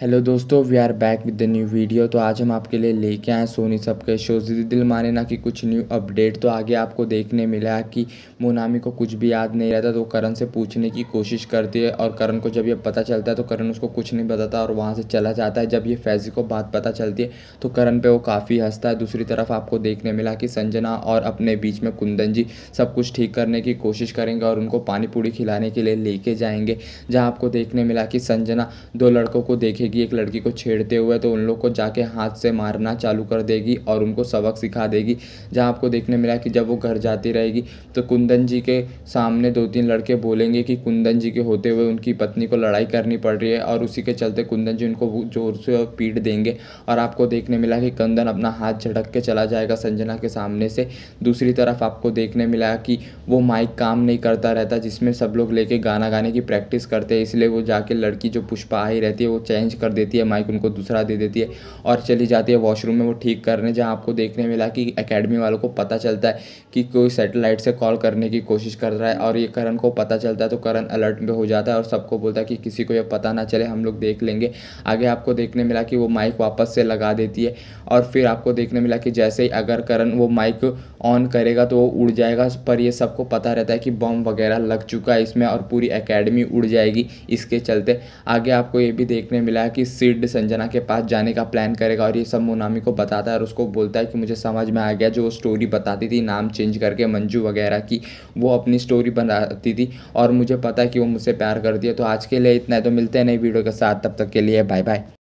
hello दोस्तों we are back with the new video तो आज हम आपके लिए लेके आए सोनी सब के जी दिल माने ना कि कुछ न्यू अपडेट तो आगे आपको देखने मिला कि मोनामी को कुछ भी याद नहीं रहता तो करण से पूछने की कोशिश करती है और करण को जब ये पता चलता है तो करण उसको कुछ नहीं बताता और वहाँ से चला जाता है जब ये फैजी को बात पता चलती है तो करण पर वो काफ़ी हंसता है दूसरी तरफ आपको देखने मिला कि संजना और अपने बीच में कुंदन जी सब कुछ ठीक करने की कोशिश करेंगे और उनको पानी पूरी खिलाने के लिए लेके जाएंगे जहाँ आपको देखने मिला कि संजना दो लड़कों को देखेगी देगी एक लड़की को छेड़ते हुए तो उन लोग को जाके हाथ से मारना चालू कर देगी और उनको सबक सिखा देगी जहाँ आपको देखने मिला कि जब वो घर जाती रहेगी तो कुंदन जी के सामने दो तीन लड़के बोलेंगे कि कुंदन जी के होते हुए उनकी पत्नी को लड़ाई करनी पड़ रही है और उसी के चलते कुंदन जी उनको जोर से पीट देंगे और आपको देखने मिला कि कंदन अपना हाथ झटक के चला जाएगा संजना के सामने से दूसरी तरफ आपको देखने मिला कि वो माइक काम नहीं करता रहता जिसमें सब लोग लेके गाना गाने की प्रैक्टिस करते हैं इसलिए वो जाके लड़की जो पुष्पा आई रहती है वो चेंज कर देती है माइक उनको दूसरा दे देती है और चली जाती है वॉशरूम में वो ठीक करने जहाँ आपको देखने मिला कि अकेडमी वालों को पता चलता है कि कोई सेटेलाइट से कॉल करने की कोशिश कर रहा है और ये करण को पता चलता है तो करण अलर्ट में हो जाता है और सबको बोलता है कि किसी को यह पता ना चले हम लोग देख लेंगे आगे आपको देखने मिला कि वो माइक वापस से लगा देती है और फिर आपको देखने मिला कि जैसे ही अगर करण वो माइक ऑन करेगा तो वो उड़ जाएगा पर ये सबको पता रहता है कि बम वगैरह लग चुका है इसमें और पूरी एकेडमी उड़ जाएगी इसके चलते आगे आपको ये भी देखने मिला है की सीड संजना के पास जाने का प्लान करेगा और ये सब मोनामी को बताता है और उसको बोलता है कि मुझे समझ में आ गया जो वो स्टोरी बताती थी नाम चेंज करके मंजू वगैरह की वो अपनी स्टोरी बनाती थी और मुझे पता है कि वो मुझसे प्यार करती है तो आज के लिए इतना है तो मिलते हैं नई वीडियो के साथ तब तक के लिए बाय बाय